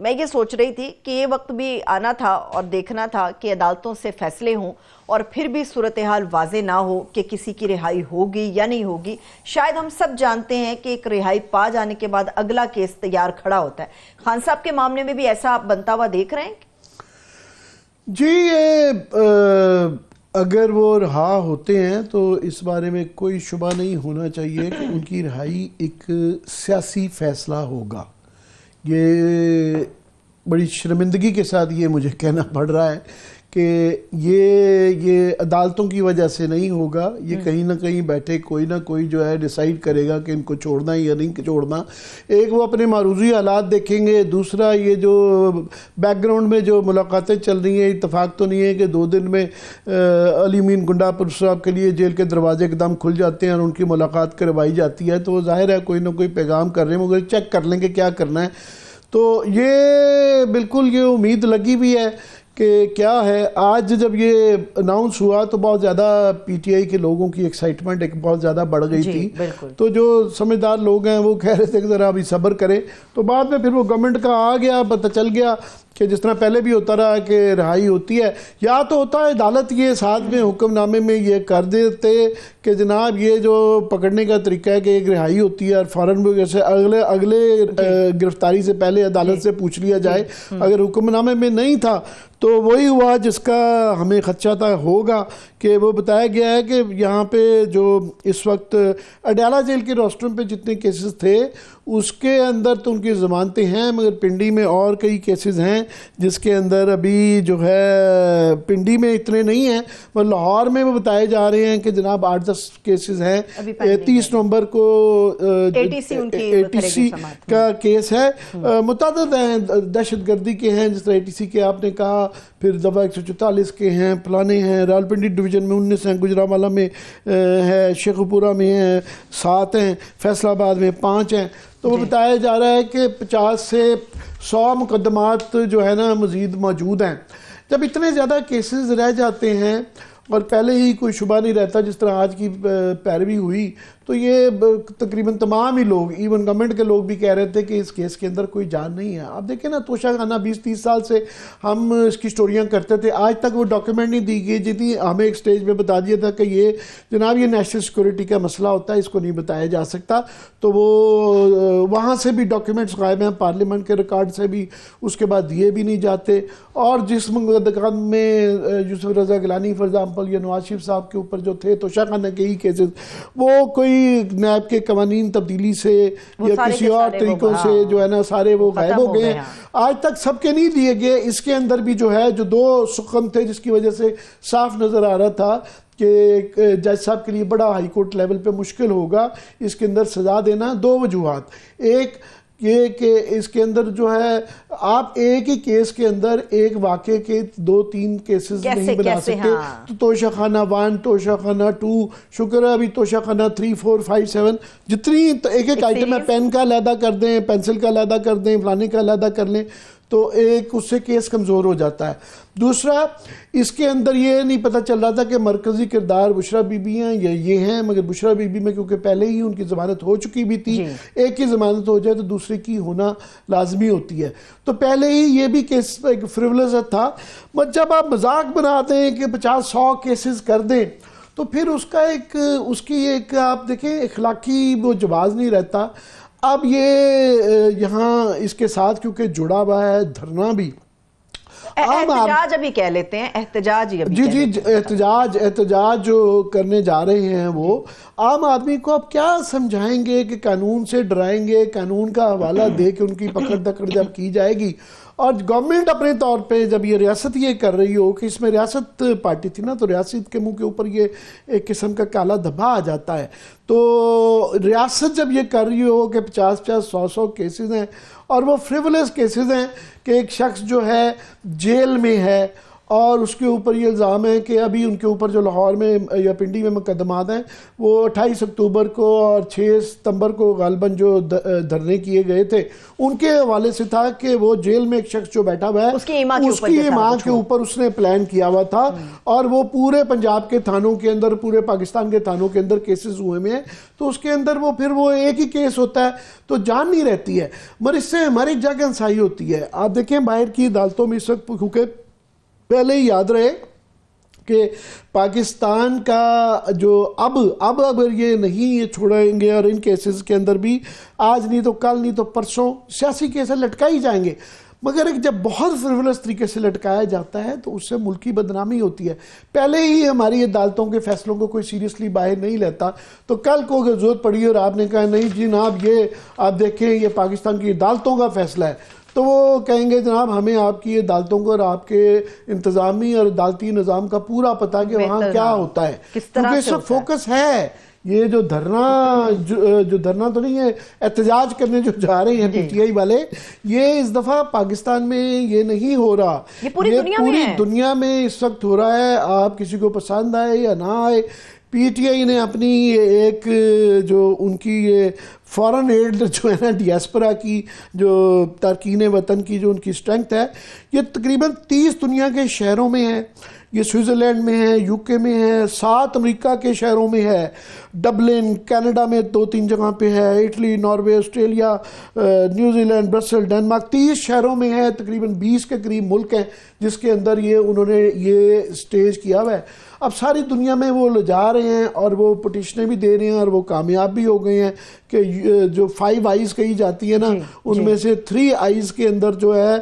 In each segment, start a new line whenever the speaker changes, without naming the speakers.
मैं ये सोच रही थी कि ये वक्त भी आना था और देखना था कि अदालतों से फैसले हों और फिर भी सूरत हाल वाज ना हो कि किसी की रिहाई होगी या नहीं होगी शायद हम सब जानते हैं कि एक रिहाई पा जाने के बाद अगला केस तैयार खड़ा होता है खान साहब के मामले में भी ऐसा आप बनता हुआ देख रहे हैं जी ये अगर वो रहा होते हैं तो इस बारे में कोई शुबा नहीं होना चाहिए कि उनकी रिहाई एक सियासी फैसला होगा げー。बड़ी शर्मिंदगी के साथ ये मुझे कहना पड़ रहा है कि ये ये अदालतों की वजह से नहीं होगा ये हम्म। कहीं ना कहीं बैठे कोई ना कोई जो है डिसाइड करेगा कि इनको छोड़ना या नहीं छोड़ना एक वो अपने मारूजी हालात देखेंगे दूसरा ये जो बैकग्राउंड में जो मुलाकातें चल रही हैं इतफाक़ तो नहीं है कि दो दिन में अली मीन गुंडापुर साहब के लिए जेल के दरवाजे एकदम खुल जाते हैं और उनकी मुलाकात करवाई जाती है तो ज़ाहिर है कोई ना कोई पैगाम कर रहे हैं मगर चेक कर लेंगे क्या करना है तो ये बिल्कुल ये उम्मीद लगी हुई है कि क्या है आज जब ये अनाउंस हुआ तो बहुत ज़्यादा पीटीआई के लोगों की एक्साइटमेंट एक बहुत ज़्यादा बढ़ गई थी तो जो समझदार लोग हैं वो कह रहे थे कि ज़रा अभी सब्र करें तो बाद में फिर वो गवर्नमेंट का आ गया पता चल गया कि जिस तरह पहले भी होता रहा कि रिहाई होती है या तो होता है अदालत ये साथ में हुक्मनामे में ये कर देते कि जनाब ये जो पकड़ने का तरीका है कि एक रिहाई होती है और फ़ौरन जैसे अगले अगले गिरफ्तारी से पहले अदालत से पूछ लिया जाए हम्म। अगर हुक्मनामे में नहीं था तो वही हुआ जिसका हमें खदशा था होगा कि वो बताया गया है कि यहाँ पे जो इस वक्त अडयाला जेल के रोस्टरम पे जितने केसेस थे उसके अंदर तो उनकी ज़मानतें हैं मगर पिंडी में और कई केसेस हैं हैं जिसके अंदर अभी जो है पिंडी में इतने नहीं हैं पर लाहौर में वो बताए जा रहे हैं कि जनाब आठ दस केसेस हैं तीस नवंबर को ए टी सी का केस है हम्म। मुतद हैं दहशत गर्दी के हैं जिस तरह ए टी सी के आपने कहा फिर दफा एक सौ चौतालीस के हैं फलाने हैं रावलपिंडी डिवीजन में उन्नीस हैं गुजरावाला में है शेखपुरा में हैं सात हैं फैसलाबाद में पाँच हैं तो वो बताया जा रहा है कि पचास से सौ मुकदमात जो है ना मज़ीद मौजूद हैं जब इतने ज़्यादा केसेस रह जाते हैं और पहले ही कोई शुबा नहीं रहता जिस तरह आज की पैरवी हुई तो ये तकरीबन तमाम ही लोग इवन गवर्नमेंट के लोग भी कह रहे थे कि इस केस के अंदर कोई जान नहीं है आप देखें ना तोशा खाना बीस तीस साल से हम इसकी स्टोरियाँ करते थे आज तक वो डॉक्यूमेंट नहीं दी गई जितनी हमें एक स्टेज पर बता दिया था कि ये जनाब ये नेशनल सिक्योरिटी का मसला होता है इसको नहीं बताया जा सकता तो वो वहाँ से भी डॉक्यूमेंट्स गायब हैं पार्लियामेंट के रिकॉर्ड से भी उसके बाद दिए भी नहीं जाते और जिस मुकदकान में Yousuf Raza Gilani for example example ये नवाज शरीफ साहब के ऊपर जो थे तो शाहखाना के ही केसेस वो कोई नैब के कवानीन तब्दीली से या किसी और तरीक़ों हाँ। से जो है ना सारे वो गायब हो गए हाँ। आज तक सबके नहीं दिए गए इसके अंदर भी जो है जो दो सुखम थे जिसकी वजह से साफ नज़र आ रहा था कि जज साहब के लिए बड़ा हाई कोर्ट लेवल पे मुश्किल होगा इसके अंदर सज़ा देना दो वजूहत एक ये कि इसके अंदर जो है आप एक ही केस के अंदर एक वाक्य के दो तीन केसेस नहीं बना सकते हाँ। तो तोशा खाना वन तोशा खाना टू शुक्र है अभी तोशा खाना थ्री फोर फाइव सेवन जितनी तो एक एक आइटम है पेन का अलहदा कर दें पेंसिल का अलहदा कर दें फलाने का अलहदा कर लें तो एक उससे केस कमज़ोर हो जाता है दूसरा इसके अंदर ये नहीं पता चल रहा था कि मरकज़ी किरदार बुशरा बीबी हैं या ये हैं मगर बुशरा बीबी में क्योंकि पहले ही उनकी ज़मानत हो चुकी भी थी एक की ज़मानत हो जाए तो दूसरे की होना लाजमी होती है तो पहले ही ये भी केस एक फ्रिवलस था बट जब आप मजाक बनाते हैं कि पचास सौ केसेस कर दें तो फिर उसका एक उसकी एक आप देखें इखलाकी वो जवाब नहीं रहता अब ये यहाँ इसके साथ क्योंकि जुड़ा हुआ है धरना भी एहतजाज अभी कह लेते हैं एहतजाज जी जी एहतजाज एहतजाज जो करने जा रहे हैं वो आम आदमी को आप क्या समझाएंगे कि कानून से डराएंगे कानून का हवाला दे के उनकी पकड़ दकड़ जब की जाएगी और गवर्नमेंट अपने तौर पे जब ये रियासत ये कर रही हो कि इसमें रियासत पार्टी थी ना तो रियासत के मुंह के ऊपर ये एक किस्म का काला धब्बा आ जाता है तो रियासत जब ये कर रही हो कि पचास पचास सौ सौ केसेस हैं और वो फ्रिवलेस केसेस हैं कि एक शख्स जो है जेल में है और उसके ऊपर ये इल्ज़ाम है कि अभी उनके ऊपर जो लाहौर में या पिंडी में मुकदमात हैं वो अट्ठाईस अक्टूबर को और छः सितंबर को गालबन जो धरने किए गए थे उनके हवाले से था कि वो जेल में एक शख्स जो बैठा हुआ है उसकी माँ के ऊपर उसने प्लान किया हुआ था हम्म। और वो पूरे पंजाब के थानों के अंदर पूरे पाकिस्तान के थानों के अंदर केसेस हुए हुए हैं तो उसके अंदर वो फिर वो एक ही केस होता है तो जान नहीं रहती है मगर इससे हमारी जगह अंसाई होती है आप देखें बाहर की अदालतों में इस वक्त क्योंकि पहले ही याद रहे कि पाकिस्तान का जो अब अब अगर ये नहीं ये छोड़ेंगे और इन केसेस के अंदर भी आज नहीं तो कल नहीं तो परसों सियासी केसेस लटका ही जाएंगे मगर एक जब बहुत फ्रिवलस तरीके से लटकाया जाता है तो उससे मुल्क की बदनामी होती है पहले ही हमारी अदालतों के फैसलों को कोई सीरियसली बाहर नहीं लेता तो कल को अगर जरूरत पड़ी और आपने कहा नहीं जी ना आप ये आप देखें ये पाकिस्तान की अदालतों का फैसला है तो वो कहेंगे जनाब हमें आपकी अदालतों को और आपके इंतज़ामी और अदालती निज़ाम का पूरा पता कि वहाँ क्या होता है क्योंकि इस वक्त फोकस है ये जो धरना जो, जो धरना तो नहीं है एहतजाज करने जो जा रहे हैं पीटीआई वाले ये इस दफ़ा पाकिस्तान में ये नहीं हो रहा ये पूरी, ये दुनिया, पूरी में दुनिया में इस वक्त हो रहा है आप किसी को पसंद आए या ना आए पीटीआई ने अपनी एक जो उनकी ये फ़ॉरन एड जो है ना डियास्परा की जो तारकिन वतन की जो उनकी स्ट्रेंथ है ये तकरीबन तीस दुनिया के शहरों में है ये स्विट्ज़रलैंड में है यूके में है सात अमेरिका के शहरों में है डबलिन कनाडा में दो तीन जगह पे है Italy Norway Australia New Zealand Brussels Denmark तीस शहरों में है तकरीबन बीस के करीब मुल्क हैं जिसके अंदर ये उन्होंने ये स्टेज किया हुआ है अब सारी दुनिया में वो ले जा रहे हैं और वो पटिशनें भी दे रहे हैं और वो कामयाब भी हो गए हैं कि जो फाइव आईज कही जाती है ना उनमें से थ्री आईज के अंदर जो है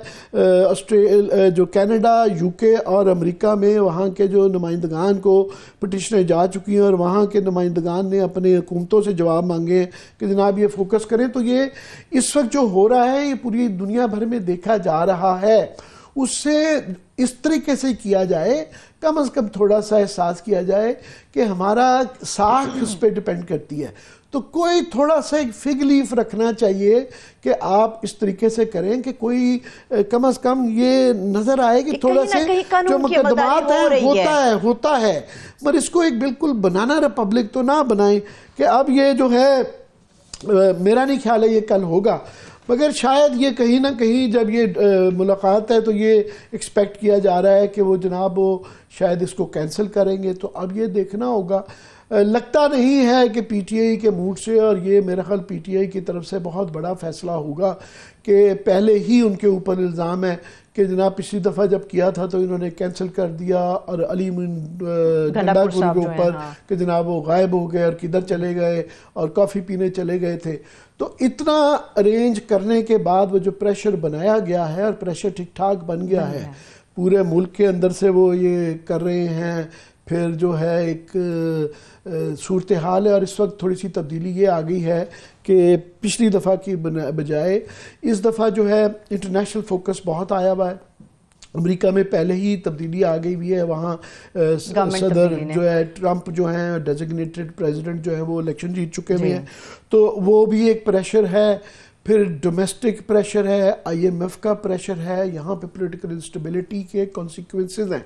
ऑस्ट्रेल जो कनाडा यूके और अमेरिका में वहाँ के जो नुमाइंदगान को पटिशनें जा चुकी हैं और वहाँ के नुमाइंदगान ने अपने हुकूमतों से जवाब मांगे कि जनाब ये फोकस करें तो ये इस वक्त जो हो रहा है ये पूरी दुनिया भर में देखा जा रहा है उससे इस तरीके से किया जाए कम अज़ कम थोड़ा सा एहसास किया जाए कि हमारा साख उस पर डिपेंड करती है तो कोई थोड़ा सा एक फिग लीफ रखना चाहिए कि आप इस तरीके से करें कि कोई कम अज कम ये नजर आए कि थोड़ा से जो मुकदमात है होता है होता है पर इसको एक बिल्कुल बनाना रिपब्लिक तो ना बनाए कि अब ये जो है मेरा नहीं ख्याल है ये कल होगा मगर शायद ये कहीं ना कहीं जब ये मुलाकात है तो ये एक्सपेक्ट किया जा रहा है कि वो जनाब वो शायद इसको कैंसिल करेंगे तो अब ये देखना होगा लगता नहीं है कि पीटीआई के मूड से और ये मेरा ख्याल पीटीआई की तरफ से बहुत बड़ा फैसला होगा कि पहले ही उनके ऊपर इल्ज़ाम है कि जनाब पिछली दफ़ा जब किया था तो इन्होंने कैंसिल कर दिया और अली गंडापुर के ऊपर हाँ। कि जनाब वो गायब हो गए और किधर चले गए और कॉफ़ी पीने चले गए थे तो इतना अरेंज करने के बाद वो जो प्रेशर बनाया गया है और प्रेशर ठीक ठाक बन गया है पूरे मुल्क के अंदर से वो ये कर रहे हैं फिर जो है एक सूरत हाल है और इस वक्त थोड़ी सी तब्दीली ये आ गई है कि पिछली दफ़ा की बजाय इस दफ़ा जो है इंटरनेशनल फोकस बहुत आया हुआ है अमेरिका में पहले ही तब्दीली आ गई हुई है वहाँ सदर जो है ट्रंप जो हैं डेजिग्नेटेड प्रेसिडेंट जो है वो इलेक्शन जीत चुके हुए हैं तो वो भी एक प्रेशर है फिर डोमेस्टिक प्रेशर है आईएमएफ का प्रेशर है यहाँ पे पॉलिटिकल इंस्टेबिलिटी के कॉन्सिक्वेंसेस हैं